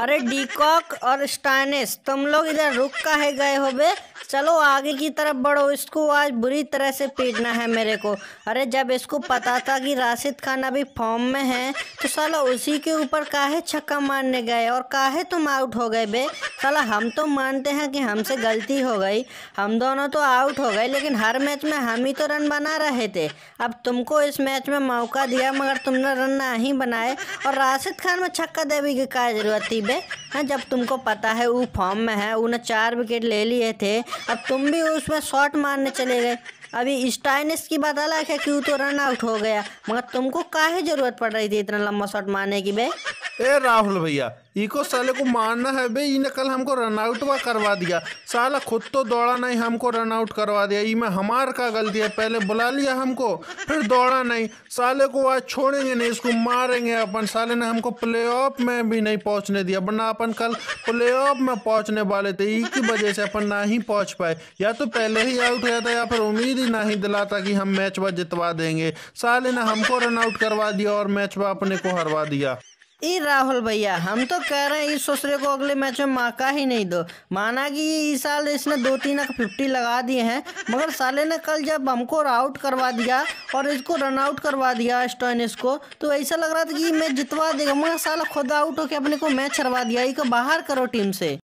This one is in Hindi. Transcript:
अरे डीकॉक और स्टाइनिस तुम लोग इधर रुक का है गए हो बे चलो आगे की तरफ बढ़ो इसको आज बुरी तरह से पीटना है मेरे को अरे जब इसको पता था कि राशिद खान अभी फॉर्म में है तो साला उसी के ऊपर काहे छक्का मारने गए और काहे तुम आउट हो गए बे साला हम तो मानते हैं कि हमसे गलती हो गई हम दोनों तो आउट हो गए लेकिन हर मैच में हम ही तो रन बना रहे थे अब तुमको इस मैच में मौका दिया मगर तुमने रन नहीं बनाए और राशिद खान में छक्का देवी की क्या जरूरत थी दे हाँ जब तुमको पता है वो फॉर्म में है उन्हें चार विकेट ले लिए थे अब तुम भी उसमें शॉट मारने चले गए अभी स्टाइनिस की बात अलग है क्यों तो रन आउट हो गया मगर तुमको काहे ज़रूरत पड़ रही थी इतना लंबा शॉट मारने की भाई ए राहुल भैया इको साले को मानना है बे इन्हें कल हमको रनआउट वा करवा दिया साला खुद तो दौड़ा नहीं हमको रनआउट करवा दिया ये में हमार का गलती है पहले बुला लिया हमको फिर दौड़ा नहीं साले को आज छोड़ेंगे नहीं इसको मारेंगे अपन साले ने हमको प्ले ऑफ में भी नहीं पहुंचने दिया वरना अपन कल प्ले ऑफ में पहुँचने वाले थे ई की वजह से अपन ना ही पहुँच पाए या तो पहले ही आउट हो जाता या फिर उम्मीद ही ना ही दिलाता कि हम मैच व जितवा देंगे साले ने हमको रनआउट करवा दिया और मैच व अपने को हरवा दिया ई राहुल भैया हम तो कह रहे हैं इस सोसरे को अगले मैच में माका ही नहीं दो माना कि इस साल इसने दो तीन फिफ्टी लगा दिए हैं मगर साले ने कल जब हमको आउट करवा दिया और इसको रन आउट करवा दिया स्टोनिस को तो ऐसा लग रहा था कि मैच जितवा देगा मगर साला खुद आउट होकर अपने को मैच हरवा दिया इसको बाहर करो टीम से